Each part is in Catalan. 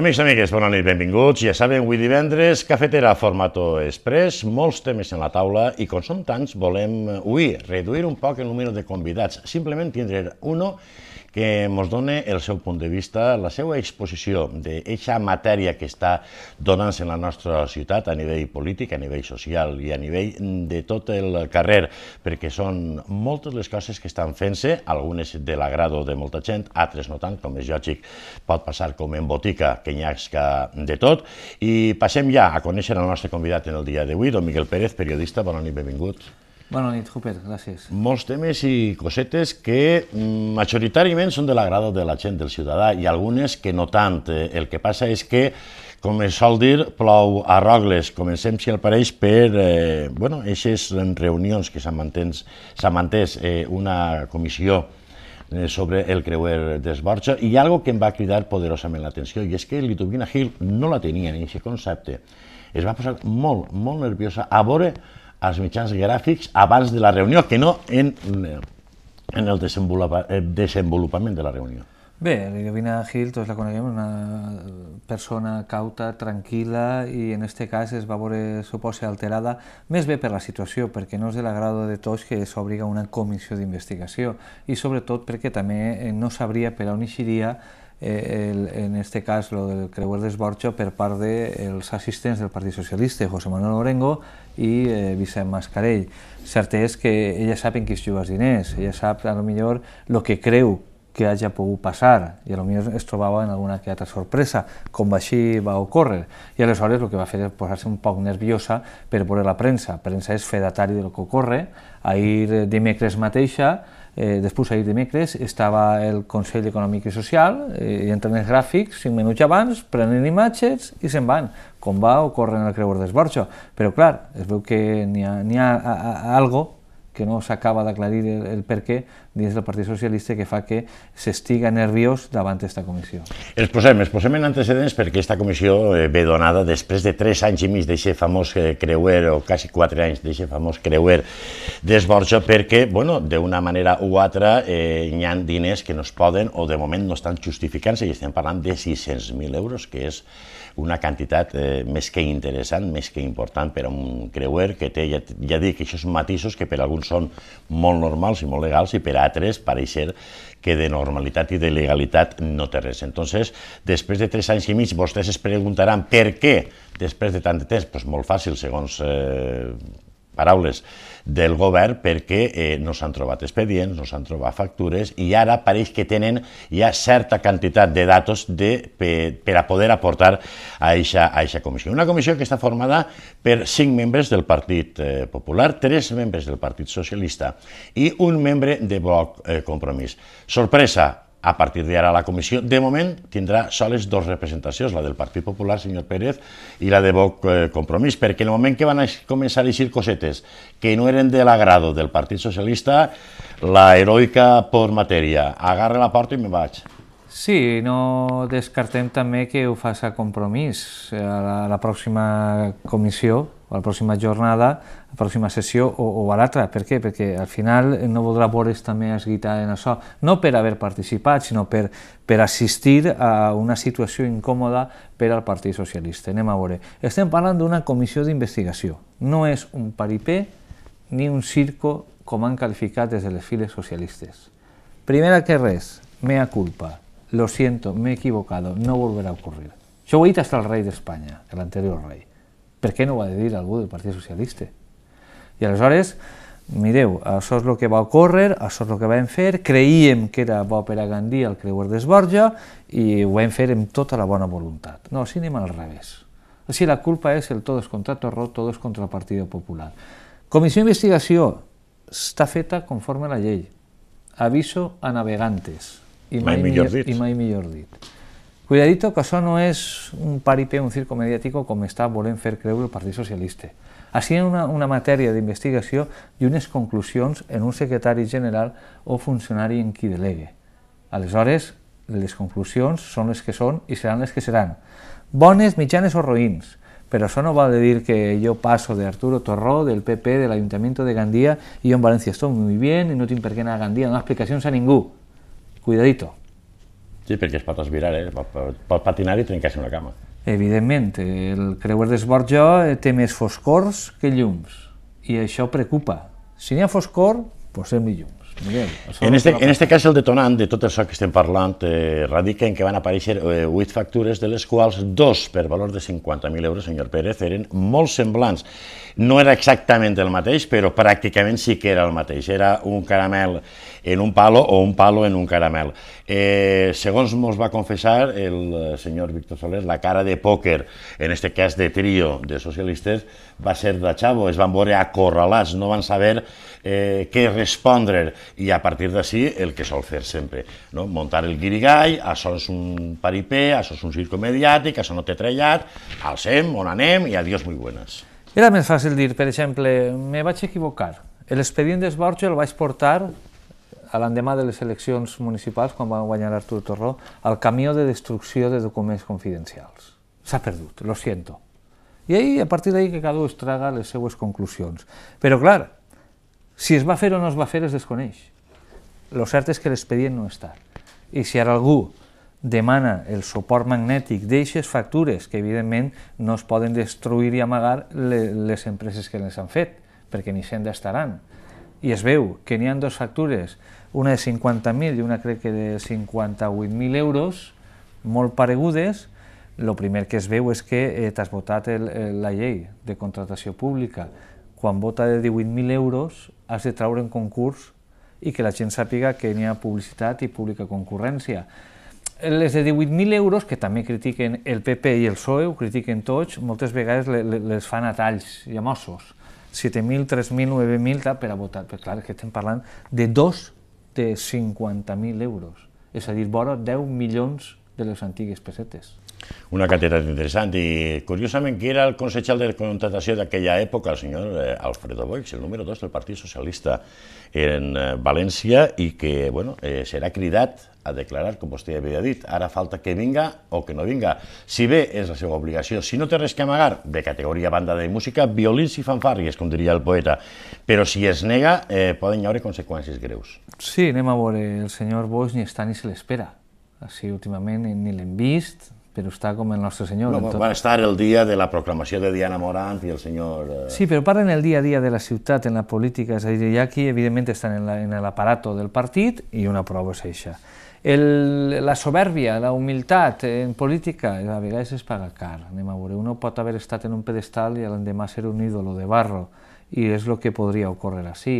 Amics i amigues, bona nit, benvinguts. Ja saben, avui divendres, cafetera formato express, molts temes en la taula i com som tants, volem, avui, eh, reduir un poc el número de convidats, simplement tindre uno que ens dona el seu punt de vista, la seva exposició d'aquesta matèria que està donant-se en la nostra ciutat a nivell polític, a nivell social i a nivell de tot el carrer, perquè són moltes les coses que estan fent-se, algunes de l'agrado de molta gent, altres no tant, com és lògic, pot passar com en botica, que n'hi ha de tot. I passem ja a conèixer el nostre convidat en el dia d'avui, don Miguel Pérez, periodista, bona nit, benvingut. Bona nit, Jupet, gràcies. Molts temes i cosetes que mm, majoritàriament són de l'agrada de la gent, del ciutadà, i algunes que no tant. Eh, el que passa és que com es sol dir, plou a rogles. Comencem, si el pareix, per eh, bueno, aquestes reunions que s'ha mantès eh, una comissió eh, sobre el creuer d'Esborxa i algo que em va cridar poderosament l'atenció i és que Litovina Hill no la tenia ni aquest concepte. Es va posar molt, molt nerviosa a veure als mitjans gràfics abans de la reunió, que no en, en el desenvolupa, eh, desenvolupament de la reunió. Bé, l'Irvina Gil, tots la coneguem, una persona cauta, tranquil·la i en aquest cas es va veure, suposa, alterada més bé per la situació, perquè no és de l'agrado de tots que s'obriga una comissió d'investigació i sobretot perquè també eh, no sabria per on eixiria eh, el, en este cas lo del creuer d'esborxo per part dels de assistents del Partit Socialista, José Manuel Orengo i eh, Vicent Mascarell. Cert és que ella sap en qui es juga els diners, ella sap a lo millor el que creu que hagi pogut passar i a millor es trobava en alguna que altra sorpresa, com així va ocórrer. I aleshores el que va fer és posar-se un poc nerviosa per veure la premsa. La premsa és fedatari del que ocorre. Ahir eh, dimecres mateixa eh, després ahir dimecres estava el Consell Econòmic i Social, eh, entren els gràfics cinc minuts abans, prenen imatges i se'n van, com va ocórrer en el creuer d'Esborxo. Però clar, es veu que n'hi ha, ha, a, algo que no s'acaba d'aclarir el, el per què dins del Partit Socialista que fa que s'estiga nerviós davant d'aquesta comissió. Els posem, els posem en antecedents perquè aquesta comissió eh, ve donada després de tres anys i mig d'aquest famós eh, creuer, o quasi quatre anys d'aquest famós creuer d'esborxa, perquè, bueno, d'una manera u altra eh, hi ha diners que no es poden o de moment no estan justificant-se i estem parlant de 600.000 euros, que és una quantitat eh, més que interessant, més que important per a un creuer que té, ja, ja dic, això són matisos que per a alguns són molt normals i molt legals i per a altres pareixer que de normalitat i de legalitat no té res. Entonces, després de tres anys i mig, vostès es preguntaran per què després de tant de temps, doncs molt fàcil, segons eh, paraules del govern perquè eh, no s'han trobat expedients, no s'han trobat factures i ara pareix que tenen ja certa quantitat de datos de, per, per a poder aportar a eixa comissió. Una comissió que està formada per cinc membres del Partit eh, Popular, tres membres del Partit Socialista i un membre de Bloc eh, Compromís. Sorpresa, a partir de ara la comissió, de moment, tindrà soles dues representacions, la del Partit Popular, senyor Pérez, i la de Vox eh, Compromís, perquè en el moment que van a començar a eixir cosetes que no eren de l'agrado del Partit Socialista, la heroica por matèria agarra la porta i me vaig. Sí, no descartem també que ho faci a compromís eh, a la, a la pròxima comissió, a la pròxima jornada, a la pròxima sessió o, o a l'altra. Per què? Perquè al final no voldrà veure's també esguitar en això, no per haver participat, sinó per, per assistir a una situació incòmoda per al Partit Socialista. Anem a veure. Estem parlant d'una comissió d'investigació. No és un paripé ni un circo com han qualificat des de les files socialistes. Primera que res, mea culpa lo siento, me he equivocado, no volverá a ocurrir. Això ho ha dit hasta el rei d'Espanya, l'anterior rei. Per què no ho de dir algú del Partit Socialista? I aleshores, mireu, això és el que va ocórrer, això és el que vam fer, creiem que era bo per a Gandhi el creuer d'Esborja i ho vam fer amb tota la bona voluntat. No, així anem al revés. Així la culpa és el todos contra Torró, todos contra el Partit Popular. Comissió d'investigació està feta conforme a la llei. Aviso a navegantes i mai, mai millor, dit. I mai millor dit. Cuidadito que això no és un paripé, un circo mediàtic com està volent fer creure el Partit Socialista. Així en una, una matèria d'investigació i unes conclusions en un secretari general o funcionari en qui delegue. Aleshores, les conclusions són les que són i seran les que seran. Bones, mitjanes o roïns. Però això no va de dir que jo passo de Arturo Torró, del PP, de l'Ajuntament de Gandia, i jo en València estic molt bé i no tinc per què anar a Gandia, no explicacions a ningú. Cuidadito. Sí, perquè es pot esvirar, eh? pot, pot patinar i trencar-se una cama. Evidentment, el creuer d'esborja eh, té més foscors que llums, i això preocupa. Si n'hi ha foscor, posem-hi llums. Miguel, en, este, en este cas, el detonant de tot això que estem parlant eh, radica en que van aparèixer eh, 8 factures, de les quals dos per valor de 50.000 euros, senyor Pérez, eren molt semblants. No era exactament el mateix, però pràcticament sí que era el mateix. Era un caramel en un palo o un palo en un caramel. Eh, segons mos va confessar el eh, senyor Víctor Soler, la cara de pòquer, en este cas de trio de socialistes, va ser de Xavo, es van veure acorralats, no van saber eh, què respondre i a partir d'ací el que sol fer sempre, no? muntar el guirigall, això és un paripé, això és un circo mediàtic, això no té trellat, alcem, on anem i adiós muy buenas. Era més fàcil dir, per exemple, me vaig equivocar, l'expedient d'esborjo el vaig portar a l'endemà de les eleccions municipals, quan va guanyar Artur Torró, al camió de destrucció de documents confidencials. S'ha perdut, lo siento. I ahí, a partir d'ahir que cada un es traga les seues conclusions. Però, clar, si es va fer o no es va fer es desconeix. Lo cert és que l'expedient no està. I si ara algú demana el suport magnètic d'eixes factures, que evidentment no es poden destruir i amagar les empreses que les han fet, perquè ni senda destaran. I es veu que n'hi ha dues factures, una de 50.000 i una crec que de 58.000 euros, molt paregudes, el primer que es veu és que eh, t'has votat el, el, la llei de contratació pública. Quan vota de 18.000 euros has de treure en concurs i que la gent sàpiga que n'hi ha publicitat i pública concurrència. Les de 18.000 euros, que també critiquen el PP i el PSOE, ho critiquen tots, moltes vegades les fan a talls i a mossos. 7.000, 3.000, 9.000 per a votar. Però clar, que estem parlant de dos de 50.000 euros, és a dir, vora 10 milions de les antigues pessetes una catedral interessant i curiosament qui era el consejal de contratació d'aquella època, el senyor eh, Alfredo Boix, el número 2 del Partit Socialista en eh, València i que bueno, eh, serà cridat a declarar, com vostè havia dit, ara falta que vinga o que no vinga. Si bé és la seva obligació, si no té res que amagar, de categoria banda de música, violins i fanfàries, com diria el poeta, però si es nega eh, poden hi haure conseqüències greus. Sí, anem a veure, el senyor Boix ni està ni se l'espera. Així últimament ni l'hem vist, però està com el nostre senyor. No, tot... Va estar el dia de la proclamació de Diana Morant i el senyor... Eh... Sí, però parlen el dia a dia de la ciutat, en la política, és a dir, ja aquí evidentment estan en l'aparato la, del partit i una prova és això. El, la soberbia, la humilitat en política, a vegades es paga car, anem a veure. Uno pot haver estat en un pedestal i l'endemà ser un ídolo de barro, i és el que podria ocórrer així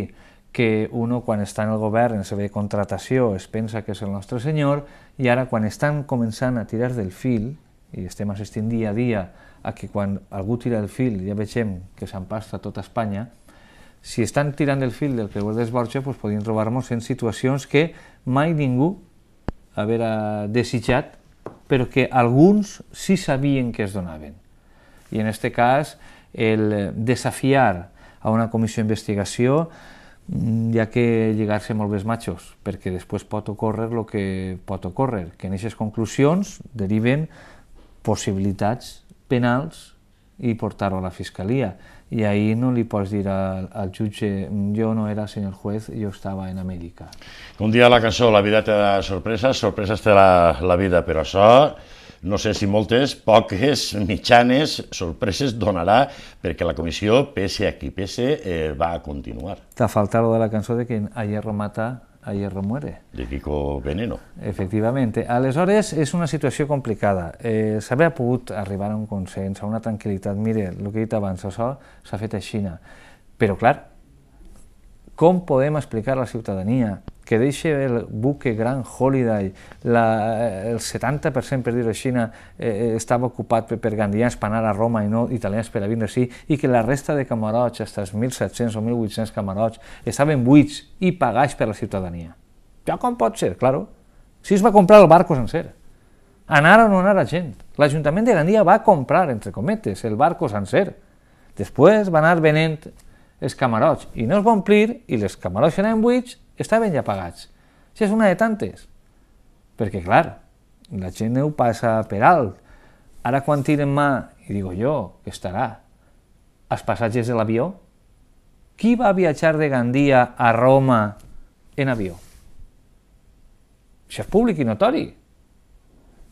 que uno quan està en el govern, en la seva contratació, es pensa que és el nostre senyor i ara, quan estan començant a tirar del fil, i estem assistint dia a dia a que quan algú tira el fil ja vegem que s'empasta tota Espanya, si estan tirant el fil del creuer d'Esborja, doncs podien trobar-nos en situacions que mai ningú haverà desitjat, però que alguns sí sabien que es donaven. I en aquest cas, el desafiar a una comissió d'investigació Mm, hi ha que lligar-se molt bé els matxos, perquè després pot ocórrer el que pot ocórrer, que en aquestes conclusions deriven possibilitats penals i portar-ho a la fiscalia. I ahir no li pots dir al, al jutge, mm, jo no era senyor juez, jo estava en Amèrica. Un dia la cançó, la vida té sorpreses, sorpreses té la, la vida, però això no sé si moltes, poques, mitjanes sorpreses donarà perquè la comissió, pese a qui pese, eh, va a continuar. T'ha faltat lo de la cançó de que ayer mata a hierro muere. De Kiko Veneno. Efectivamente. Aleshores, és una situació complicada. Eh, S'havia pogut arribar a un consens, a una tranquil·litat. Mire, el que he dit abans, això s'ha fet a Xina. Però, clar, com podem explicar a la ciutadania que deixa el buque gran Holiday, la, el 70%, per dir-ho així, eh, eh, estava ocupat per, per gandians per anar a Roma i no italians per a vindre així, i que la resta de camarots, els 3.700 o 1.800 camarots, estaven buits i pagats per la ciutadania. Ja com pot ser, claro. Si es va comprar el barco sencer. Anar o no anar a gent. L'Ajuntament de Gandia va comprar, entre cometes, el barco sencer. Després va anar venent els camarots i no es va omplir i les camarots eren buits estaven ja pagats. Si és una de tantes. Perquè, clar, la gent ho passa per alt. Ara quan tiren mà, i digo jo, que estarà, els passatges de l'avió, qui va viatjar de Gandia a Roma en avió? Això és públic i notori.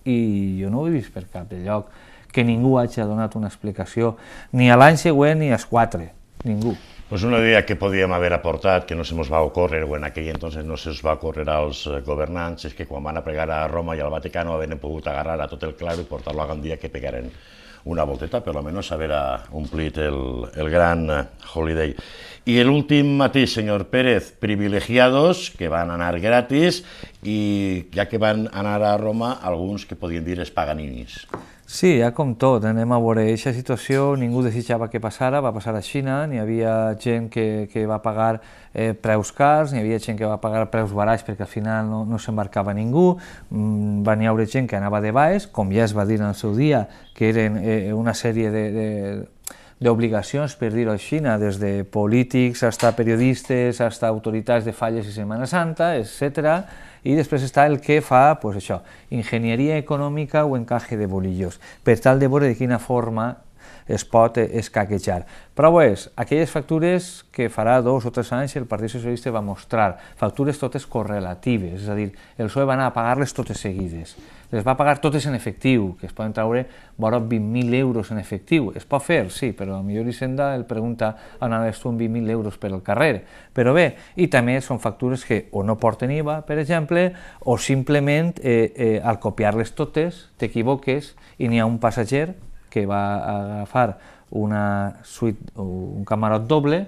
I jo no ho he vist per cap de lloc que ningú hagi donat una explicació, ni a l'any següent ni als quatre, ningú. Pues una idea que podíem haver aportat, que no se nos va ocórrer, o en aquell entonces no se us va ocórrer als eh, governants, és que quan van a pregar a Roma i al Vaticà no havien pogut agarrar a tot el clau i portar-lo a Gandia que pegaren una volteta, per almenys haver omplit el, el gran eh, holiday. I l'últim matí, senyor Pérez, privilegiados, que van anar gratis, i ja que van anar a Roma, alguns que podien dir es paganinis. Sí, ja com tot, eh? anem a veure, aquesta situació ningú desitjava que passara, va passar a Xina, n'hi havia gent que, que va pagar eh, preus cars, n'hi havia gent que va pagar preus barats perquè al final no, no s'embarcava ningú, mm, va n'hi haure gent que anava de baix, com ja es va dir en el seu dia, que eren eh, una sèrie de, de d'obligacions, per dir-ho així, des de polítics, fins a periodistes, fins a autoritats de falles i Setmana Santa, etc i després està el que fa pues, això, enginyeria econòmica o encaje de bolillos, per tal de veure de quina forma es pot escaquejar. Però pues, aquelles factures que farà dos o tres anys el Partit Socialista va mostrar, factures totes correlatives, és a dir, el PSOE va anar a pagar-les totes seguides les va pagar totes en efectiu, que es poden traure vora 20.000 euros en efectiu. Es pot fer, sí, però a millor Hisenda el pregunta on anaves tu amb 20.000 euros per al carrer. Però bé, i també són factures que o no porten IVA, per exemple, o simplement eh, eh, al copiar-les totes t'equivoques i n'hi ha un passager que va agafar una suite o un camarot doble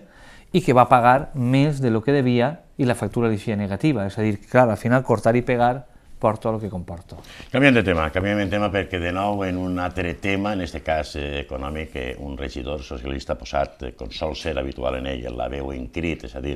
i que va pagar més de lo que devia i la factura li feia negativa. És a dir, clar, al final cortar i pegar porto el que comporto. Canviem de tema, canviem de tema perquè de nou en un altre tema, en aquest cas eh, econòmic, un regidor socialista posat, eh, com sol ser habitual en ell, la veu en crit, és a dir,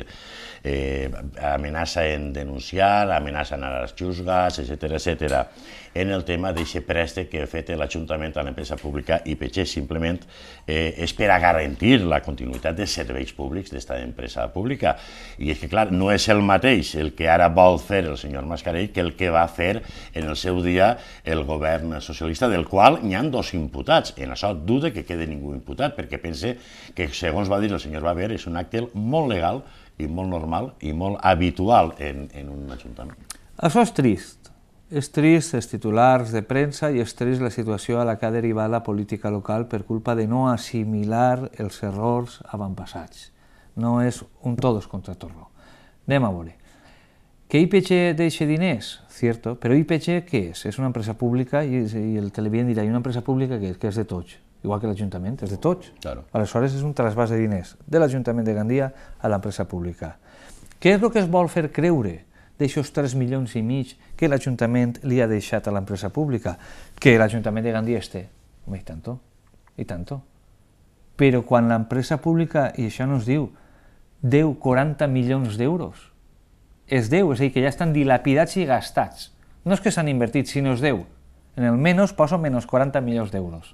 eh, amenaça en denunciar, amenaça en anar als juzgats, etc etc. en el tema d'aquest préstec que ha fet l'Ajuntament a l'empresa pública IPG, simplement eh, és per a garantir la continuïtat de serveis públics d'esta empresa pública. I és que, clar, no és el mateix el que ara vol fer el senyor Mascarell que el que va fer en el seu dia el govern socialista, del qual n'hi han dos imputats. En això duda que quede ningú imputat, perquè pense que, segons va dir el senyor Baber, és un acte molt legal i molt normal i molt habitual en, en un ajuntament. Això és trist. És trist els titulars de premsa i és trist la situació a la que ha derivat la política local per culpa de no assimilar els errors avantpassats. No és un todos contra torno. Anem a veure. Que IPG deixe diners, cierto, però IPG què és? És una empresa pública i, i el televident dirà, i una empresa pública que, que és de tots, igual que l'Ajuntament, és de tots. Claro. Aleshores és un trasbàs de diners de l'Ajuntament de Gandia a l'empresa pública. Què és el que es vol fer creure d'aixòs 3 milions i mig que l'Ajuntament li ha deixat a l'empresa pública? Que l'Ajuntament de Gandia es té. Home, i tanto, i tanto. Però quan l'empresa pública, i això no es diu, deu 40 milions d'euros, es deu, és a dir, que ja estan dilapidats i gastats. No és que s'han invertit, sinó es deu. En el menys poso menys 40 milions d'euros.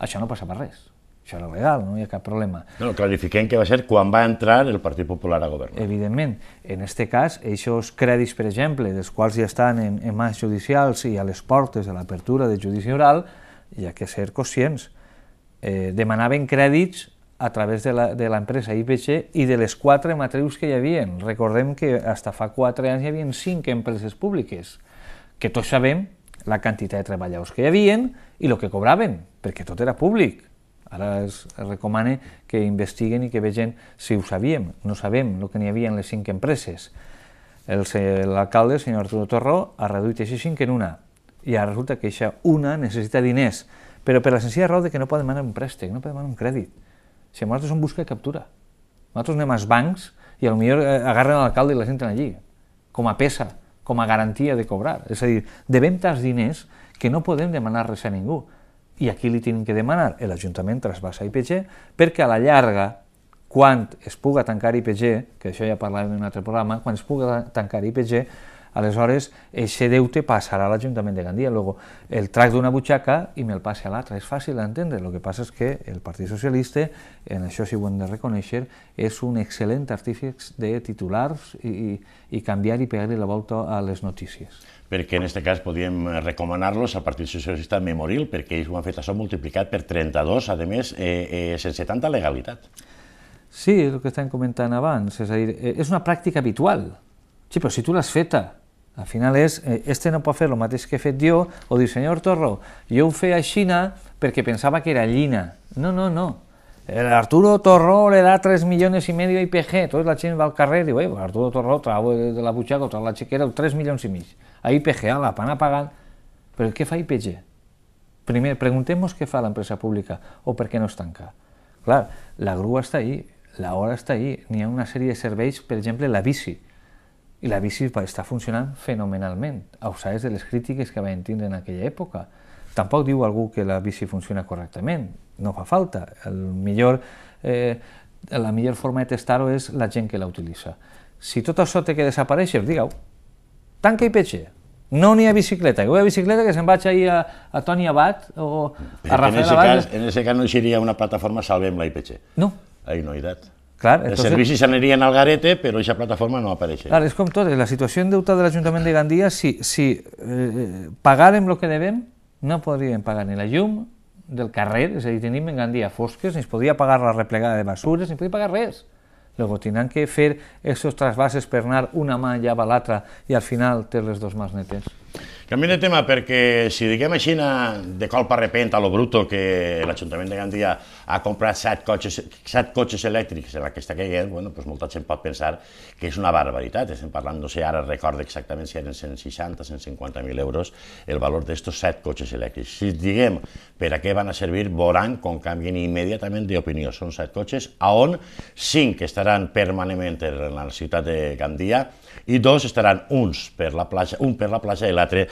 Això no passa per res. Això era legal, no hi ha cap problema. No, clarifiquem que va ser quan va entrar el Partit Popular a governar. Evidentment. En aquest cas, aquests crèdits, per exemple, dels quals ja estan en, en mans judicials i a les portes de l'apertura de judici oral, hi ha que ser conscients. Eh, demanaven crèdits a través de l'empresa IPC i de les quatre matrius que hi havia. Recordem que fins fa quatre anys hi havia cinc empreses públiques, que tots sabem la quantitat de treballadors que hi havien i el que cobraven, perquè tot era públic. Ara es recomana que investiguen i que vegin si ho sabíem. No sabem el que n'hi havia en les cinc empreses. L'alcalde, el, el senyor Arturo Torró, ha reduït així cinc en una. I ara resulta que aquesta una necessita diners, però per la senzilla raó de que no poden demanar un préstec, no poden demanar un crèdit si a nosaltres som busca i captura. Nosaltres anem als bancs i potser eh, agarren l'alcalde i la gent allí, com a peça, com a garantia de cobrar. És a dir, devem tants diners que no podem demanar res a ningú. I aquí li tenim que demanar l'Ajuntament trasbassa IPG perquè a la llarga, quan es puga tancar IPG, que això ja parlàvem en un altre programa, quan es puga tancar IPG, Aleshores, aquest deute passarà a l'Ajuntament de Gandia. Luego, el trac d'una butxaca i me'l passe a l'altra. És fàcil d'entendre. El que passa és que el Partit Socialista, en això sí ho hem de reconèixer, és un excel·lent artífex de titulars i, i, i canviar i pegar-li la volta a les notícies. Perquè en aquest cas podíem recomanar-los al Partit Socialista Memoril, perquè ells ho han fet això multiplicat per 32, a més, eh, eh, sense tanta legalitat. Sí, és el que estem comentant abans, és a dir, eh, és una pràctica habitual. Sí, però si tu l'has feta, al final és, eh, este no pot fer el mateix que he fet jo, o diu, senyor Torro, jo ho feia així perquè pensava que era llina. No, no, no. El Arturo Torró le da 3 milions i medio a IPG. Tota la gent va al carrer i diu, eh, Arturo Torró trau de la butxaca, trau la xiquera, 3 milions i mig. A IPG, a la pana pagant. Però què fa IPG? Primer, preguntem-nos què fa l'empresa pública o per què no es tanca. Clar, la grua està ahí, l'hora està ahí, n'hi ha una sèrie de serveis, per exemple, la bici i la bici va estar funcionant fenomenalment, a usades de les crítiques que vam tindre en aquella època. Tampoc diu algú que la bici funciona correctament, no fa falta. El millor, eh, la millor forma de testar-ho és la gent que la utilitza. Si tot això té que desaparèixer, digueu, tanca i petxe, No n'hi ha bicicleta, que hi ha bicicleta que se'n vaig ahir a, a Toni Abat o a Rafael en ese Cas, en aquest cas no seria una plataforma Salvem la IPG. No. Ahí no hi dat. Clar, entonces... Els servicis anirien al garete, però aquesta plataforma no apareix. Clar, és com tot, la situació endeutada de l'Ajuntament de Gandia, si, si eh, pagàrem el que devem, no podríem pagar ni la llum del carrer, és a dir, tenim en Gandia fosques, ni es podria pagar la replegada de basures, ni podria pagar res. Luego tindran que fer aquests trasbasses per anar una mà allà a l'altra i al final té les dues mans netes. Canviem de tema perquè si diguem així eh, de colpa repent a lo bruto que l'Ajuntament de Gandia ha comprat set cotxes, set cotxes elèctrics en aquesta caiguet, bueno, doncs molta gent pot pensar que és una barbaritat. Estem parlant, no sé, ara recordo exactament si eren 160, 150.000 euros el valor d'estos set cotxes elèctrics. Si diguem per a què van a servir, veuran com canvien immediatament d'opinió. Són set cotxes, a on cinc estaran permanentment en la ciutat de Gandia, i dos estaran uns per la platja, un per la platja i l'altre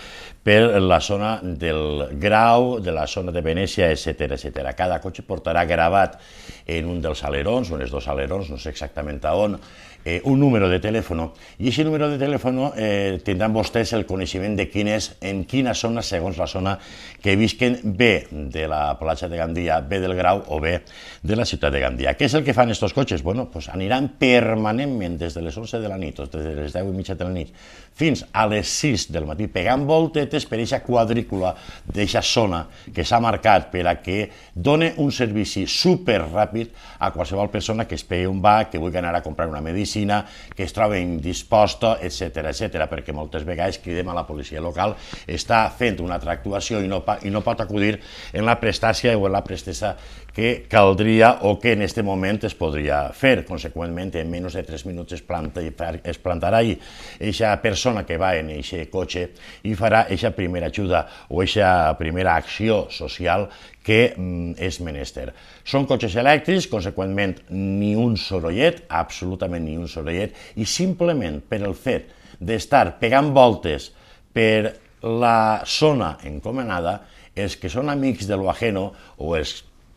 per la zona del Grau, de la zona de Venècia, etc etc. Cada cotxe portarà gravat en un dels alerons, o en els dos alerons, no sé exactament a on, eh, un número de telèfon i aquest número de telèfon eh, tindran vostès el coneixement de quin és, en quina zona, segons la zona que visquen bé de la platja de Gandia, bé del Grau o bé de la ciutat de Gandia. Què és el que fan aquests cotxes? Bueno, pues aniran permanentment des de les 11 de la nit, o des de les 10 i mitja de la nit, fins a les 6 del matí, pegant voltetes per aquesta quadrícula d'aquesta zona que s'ha marcat per a que done un servici super ràpid a qualsevol persona que es pegui un va, que vulgui anar a comprar una medicina, medicina que es troben disposta, etc etc. perquè moltes vegades cridem a la policia local, està fent una altra actuació i no, i no pot acudir en la prestàcia o en la prestesa que caldria o que en este moment es podria fer. Conseqüentment, en menys de 3 minuts es, planta, es plantarà i eixa persona que va en eixe cotxe i farà eixa primera ajuda o eixa primera acció social que mm, és menester. Són cotxes elèctrics, conseqüentment, ni un sorollet, absolutament ni un sorollet, i simplement per el fet d'estar pegant voltes per la zona encomanada, els que són amics de lo ajeno o els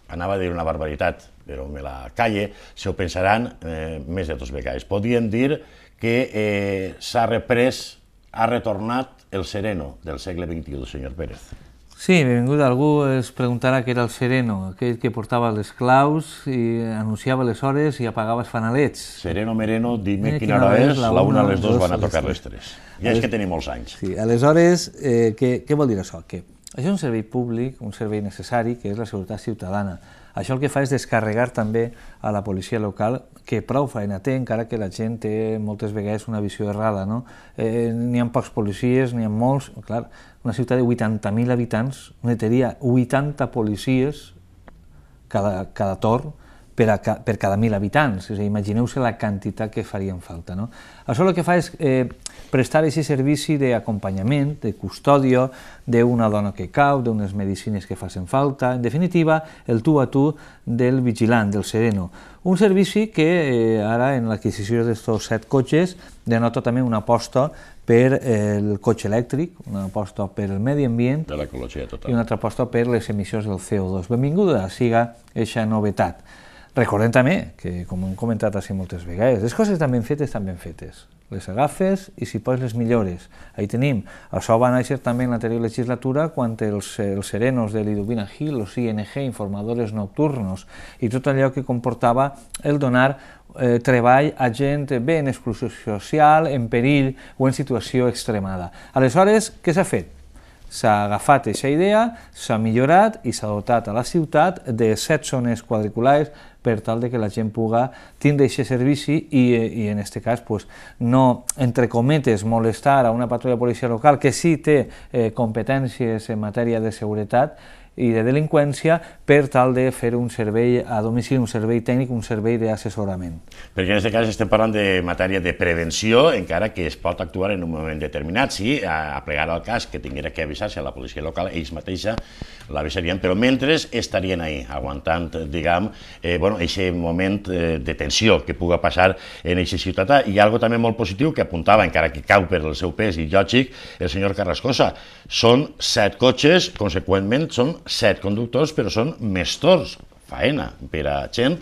anava a dir una barbaritat, però me la calle, se ho pensaran eh, més de dos vegades. Podríem dir que eh, s'ha reprès, ha retornat el sereno del segle XXI, senyor Pérez. Sí, benvingut algú es preguntarà què era el sereno, aquell que portava les claus i anunciava les hores i apagava els fanalets. Sereno, mereno, dime eh, quina, quina hora és, la una, una les dues van a tocar les tres. Ja és que tenim molts anys. Sí, aleshores, eh, què, què vol dir això? Que això és un servei públic, un servei necessari, que és la seguretat ciutadana. Això el que fa és descarregar també a la policia local, que prou feina té, encara que la gent té moltes vegades una visió errada. No? Eh, n'hi ha pocs policies, n'hi ha molts. Clar, una ciutat de 80.000 habitants necessitaria 80 policies cada, cada torn per, a, per cada 1.000 habitants. És a dir, imagineu-se la quantitat que farien falta. No? Això el que fa és eh, prestar aquest servici d'acompanyament, de custòdia, d'una dona que cau, d'unes medicines que facin falta, en definitiva, el tu a tu del vigilant, del sereno. Un servici que eh, ara en l'adquisició d'aquests set cotxes denota també una aposta per eh, el cotxe elèctric, una aposta per el medi ambient de total i una altra aposta per les emissions del CO2. Benvinguda siga aquesta novetat. Recordem també que, com hem comentat així moltes vegades, les coses tan ben fetes, tan ben fetes. Les agafes i si pots les millores. Ahí tenim, això va néixer també en l'anterior legislatura quan els, els serenos de l'Idubina Hill, els ING, informadores nocturnos, i tot allò que comportava el donar eh, treball a gent bé en exclusió social, en perill o en situació extremada. Aleshores, què s'ha fet? S'ha agafat aquesta idea, s'ha millorat i s'ha dotat a la ciutat de set zones quadriculars per tal de que la gent puga tindre aquest servici i, i en aquest cas pues, no, entre cometes, molestar a una patrulla policial local que sí té eh, competències en matèria de seguretat i de delinqüència per tal de fer un servei a domicili, un servei tècnic, un servei d'assessorament. Perquè en aquest cas estem parlant de matèria de prevenció, encara que es pot actuar en un moment determinat, sí, a, a plegar al cas que tinguera que avisar-se a la policia local, ells mateixa l'avisarien, però mentre estarien ahí, aguantant, diguem, eh, bueno, aquest moment eh, de tensió que puga passar en aquesta ciutadà. Ah, I algo també molt positiu que apuntava, encara que cau per el seu pes i lògic, el senyor Carrascosa, són set cotxes, conseqüentment són set conductors, però són mestors, faena per a gent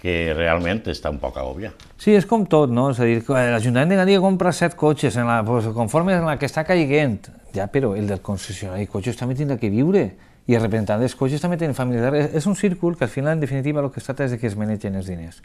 que realment està un poc agòbia. Sí, és com tot, no? És a dir, l'Ajuntament de Gandia compra set cotxes en la, pues, conforme en la que està caigent. Ja, però el del concessionari de cotxes també tindrà que viure i el representant dels cotxes també tenen família. És un círcul que al final, en definitiva, el que es tracta és que es manegen els diners.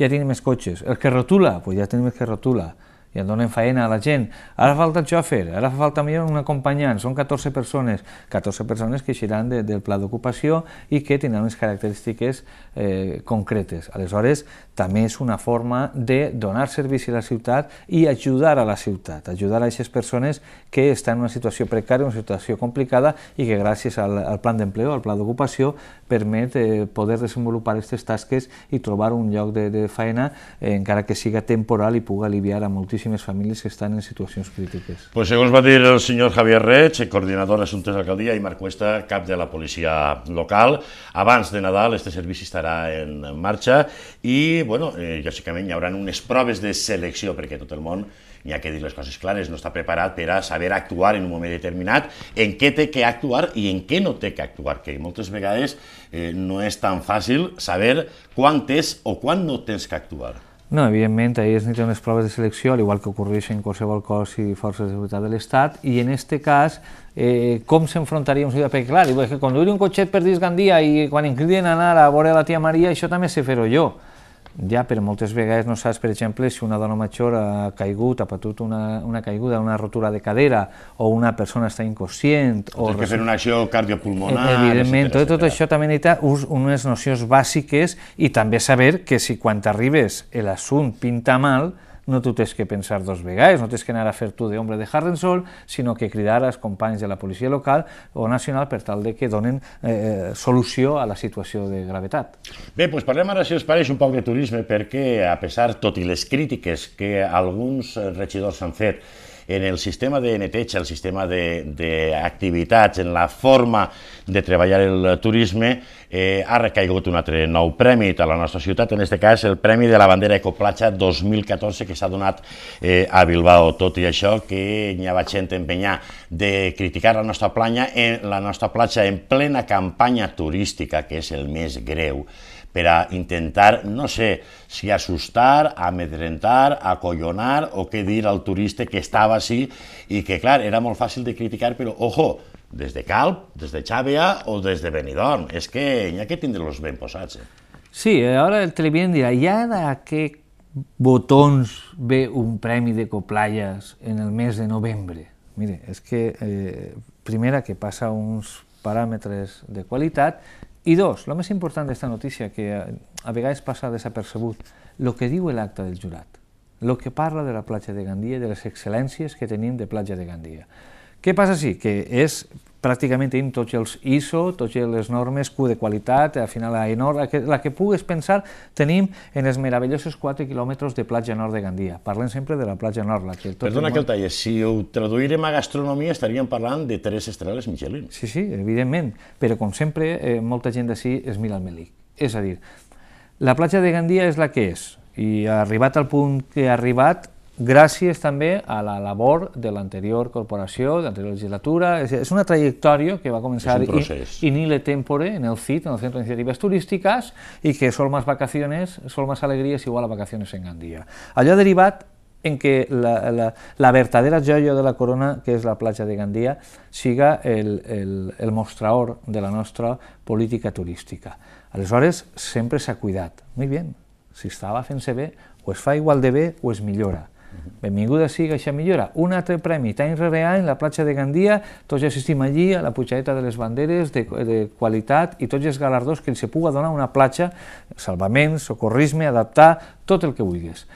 Ja tenim els cotxes. El que rotula, pues ja tenim el que rotula i et donen feina a la gent. Ara fa falta el xòfer, ara fa falta millor un acompanyant, són 14 persones, 14 persones que eixiran de, del pla d'ocupació i que tindran unes característiques eh, concretes. Aleshores, també és una forma de donar servici a la ciutat i ajudar a la ciutat, ajudar a aquestes persones que estan en una situació precària, una situació complicada i que gràcies al, al plan d'empleo, al pla d'ocupació, permet eh, poder desenvolupar aquestes tasques i trobar un lloc de, de feina, eh, encara que siga temporal i puga aliviar a moltíssim moltíssimes famílies que estan en situacions crítiques. Pues segons va dir el senyor Javier Reig, coordinador d'Assumptes d'Alcaldia, i Marc Cuesta, cap de la policia local, abans de Nadal este servici estarà en marxa i, bueno, eh, lògicament hi haurà unes proves de selecció perquè tot el món hi ha que dir les coses clares, no està preparat per a saber actuar en un moment determinat, en què té que actuar i en què no té que actuar, que moltes vegades eh, no és tan fàcil saber quan tens o quan no tens que actuar. No, evidentment, ahir es necessiten unes proves de selecció, al igual que ocorreix en qualsevol cos i forces de seguretat de l'Estat, i en aquest cas, eh, com s'enfrontaria un ciutadà? Perquè clar, diu, és que conduir un cotxet per disgandia i quan em criden anar a veure la tia Maria, això també sé fer-ho jo ja, però moltes vegades no saps, per exemple, si una dona major ha caigut, ha patut una, una caiguda, una rotura de cadera, o una persona està inconscient... O, o que fer una acció cardiopulmonar... E-, evidentment, etcètera, tot, tot això també necessita unes nocions bàsiques i també saber que si quan arribes l'assumpte pinta mal, no t'ho tens que pensar dos vegades, no tens que anar a fer tu d'ombra de, de Harrensol, sinó que cridar als companys de la policia local o nacional per tal de que donen eh, eh, solució a la situació de gravetat. Bé, doncs parlem ara, si us pareix, un poc de turisme, perquè a pesar, tot i les crítiques que alguns regidors han fet en el sistema de neteja, el sistema d'activitats, en la forma de treballar el turisme, eh, ha recaigut un altre nou premi a la nostra ciutat, en aquest cas el Premi de la Bandera Ecoplatja 2014 que s'ha donat eh, a Bilbao. Tot i això que hi ha gent empenyar de criticar la nostra planya, en la nostra platja en plena campanya turística, que és el més greu, per a intentar, no sé, si assustar, amedrentar, acollonar o què dir al turista que estava així i que, clar, era molt fàcil de criticar, però, ojo, des de Calp, des de Xàbia o des de Benidorm. És que hi ha que tindre-los ben posats. Eh? Sí, eh, ara el televident dirà, hi ha de què botons ve un premi de coplayes en el mes de novembre? Mire, és que eh, primera que passa uns paràmetres de qualitat i dos, el més important d'aquesta notícia, que a vegades passa desapercebut, el que diu l'acte del jurat, el que parla de la platja de Gandia i de les excel·lències que tenim de platja de Gandia. Què passa sí? Que és pràcticament tenim tots els ISO, tots les normes Q de qualitat, al final la ENOR, la que, la que pugues pensar, tenim en els meravellosos 4 quilòmetres de platja nord de Gandia. Parlem sempre de la platja nord. La que tot Perdona el que el talle, si ho traduirem a gastronomia estaríem parlant de tres estrelles Michelin. Sí, sí, evidentment, però com sempre eh, molta gent d'ací es mira al melic. És a dir, la platja de Gandia és la que és, i ha arribat al punt que ha arribat, gràcies també a la labor de l'anterior corporació, de l'anterior legislatura. És una trajectòria que va començar in, le tempore en el CIT, en el Centro de Turístiques, i que sol més vacaciones, sol més alegries, igual a vacaciones en Gandia. Allò ha derivat en que la, la, la verdadera joia de la corona, que és la platja de Gandia, siga el, el, el mostraor de la nostra política turística. Aleshores, sempre s'ha cuidat. Molt bé, si estava fent-se bé, o es fa igual de bé o es millora. Benvinguda siga aquesta millora. Un altre premi, any rere any, la platja de Gandia, tots ja assistim allí, a la pujadeta de les banderes, de, de qualitat, i tots els galardons que se puga donar una platja, salvament, socorrisme, adaptar, tot el que vulguis.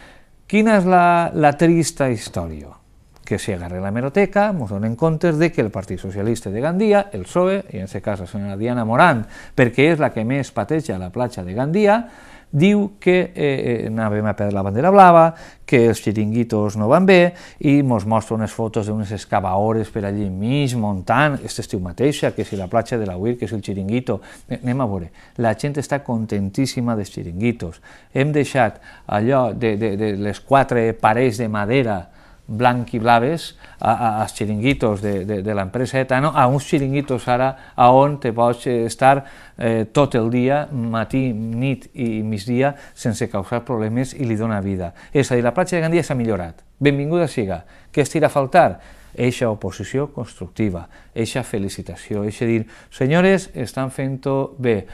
Quina és la, la trista història? que si agarre la hemeroteca, ens donen comptes de que el Partit Socialista de Gandia, el PSOE, i en aquest cas la senyora Diana Morant, perquè és la que més pateja la platja de Gandia, diu que eh, eh, anàvem a perdre la bandera blava, que els xiringuitos no van bé, i mos mostra unes fotos d'unes excavaores per allí enmig, muntant, aquest estiu mateix, que si la platja de la Uir, que és el xiringuito... Anem a veure, la gent està contentíssima dels xiringuitos. Hem deixat allò de, de, de les quatre parells de madera blanquiblaves a, a, als xiringuitos de, de, de l'empreseta, Etano, a uns xiringuitos ara a on te pots eh, estar eh, tot el dia, matí, nit i migdia, sense causar problemes i li dona vida. És a dir, la platja de Gandia s'ha millorat. Benvinguda siga. Què estira a faltar? eixa oposició constructiva, eixa felicitació, eixa dir, senyores, estan fent-ho bé,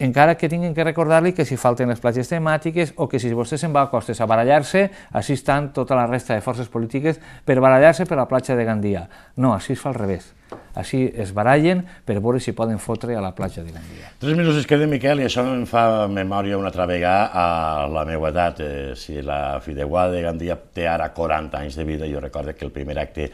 encara que tinguin que recordar-li que si falten les platges temàtiques o que si vostè se'n va a costes a barallar-se, així estan tota la resta de forces polítiques per barallar-se per la platja de Gandia. No, així es fa al revés. Així es barallen per veure si poden fotre a la platja de Gandia. Tres minuts es queden, Miquel, i això em fa memòria una altra vegada a la meva edat. Eh, si la Fideuà de Gandia té ara 40 anys de vida, jo recordo que el primer acte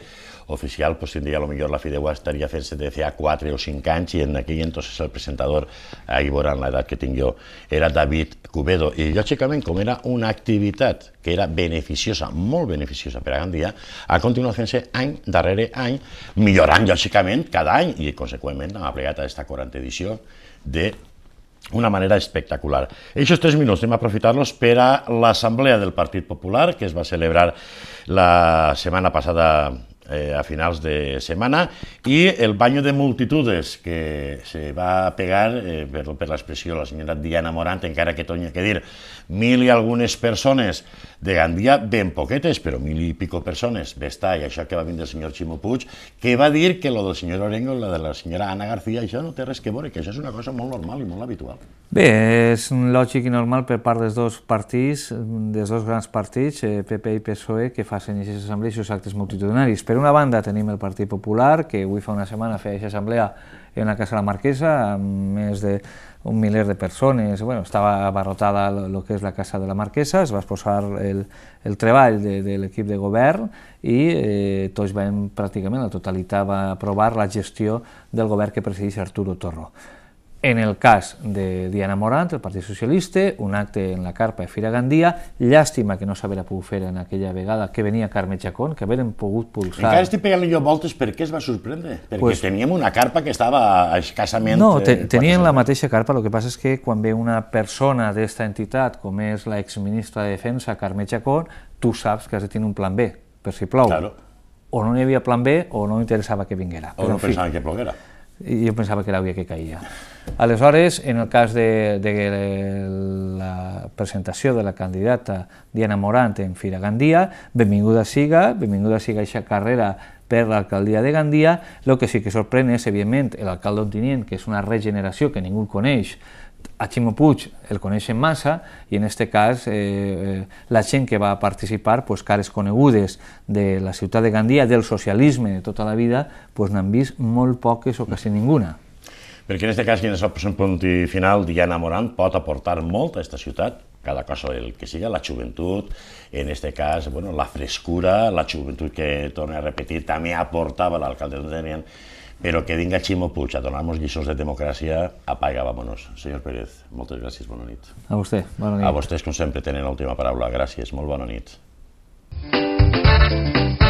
oficial, pues tendría a lo mejor la Fideuá estaría fent de a 4 o 5 anys i en aquí entonces el presentador, ahí veuran l'edat que tinc jo, era David Cubedo i lògicament com era una activitat que era beneficiosa, molt beneficiosa per a Gandia, ha continuat fent-se any darrere any, millorant lògicament cada any i conseqüentment ha plegat a aquesta 40 edició de una manera espectacular. Eixos tres minuts anem a aprofitar-los per a l'assemblea del Partit Popular que es va celebrar la setmana passada eh, a finals de setmana i el baño de multitudes que se va pegar, eh, per, per l'expressió de la senyora Diana Morant, encara que tenia que dir mil i algunes persones de Gandia, ben poquetes, però mil i pico persones, bé està, i això que va vindre el senyor Ximo Puig, que va dir que lo del senyor Orengo i la de la senyora Ana García, això no té res que veure, que això és una cosa molt normal i molt habitual. Bé, és lògic i normal per part dels dos partits, dels dos grans partits, PP eh, i PSOE, que facin aquestes assemblees i actes multitudinaris, però una banda tenim el Partit Popular, que avui fa una setmana feia aquesta assemblea en la Casa de la Marquesa, amb més d'un miler de persones, bueno, estava abarrotada el que és la Casa de la Marquesa, es va exposar el, el treball de, de l'equip de govern i eh, tots vam, pràcticament la totalitat va aprovar la gestió del govern que presideix Arturo Torró. En el cas de Diana Morant, el Partit Socialista, un acte en la carpa de Fira Gandia, llàstima que no s'haverà pogut fer en aquella vegada que venia Carme Chacón, que haverem pogut pulsar... Encara estic pegant jo voltes per què es va sorprendre, perquè pues, teníem una carpa que estava escassament... No, te eh, la mateixa carpa, el que passa és que quan ve una persona d'esta entitat, com és la exministra de Defensa, Carme Chacón, tu saps que has de tenir un plan B, per si plou. Claro. O no hi havia plan B o no interessava que vinguera. O Però, no pensava fi, que ploguera. Jo pensava que avui que caïa. Aleshores, en el cas de, de la presentació de la candidata Diana Morant en Fira Gandia, benvinguda siga, benvinguda siga aquesta carrera per l'alcaldia de Gandia. El que sí que sorprèn és, evidentment, l'alcalde ontinient, que és una regeneració que ningú coneix, a Ximo Puig el coneixen massa i en aquest cas eh, eh, la gent que va participar, pues, cares conegudes de la ciutat de Gandia, del socialisme de tota la vida, pues, n'han vist molt poques o quasi ninguna. Perquè en aquest cas, quin és el punt final, Diana Morant pot aportar molt a aquesta ciutat, cada cosa el que siga, la joventut, en este cas, bueno, la frescura, la joventut que, torna a repetir, també aportava l'alcalde de Tenien, però que vinga Ximo Puig a donar-nos lliçons de democràcia, apaga, vamonos. Senyor Pérez, moltes gràcies, bona nit. A vostè, bona nit. A vostès, com sempre, tenen l'última paraula. Gràcies, molt bona nit. Thank you.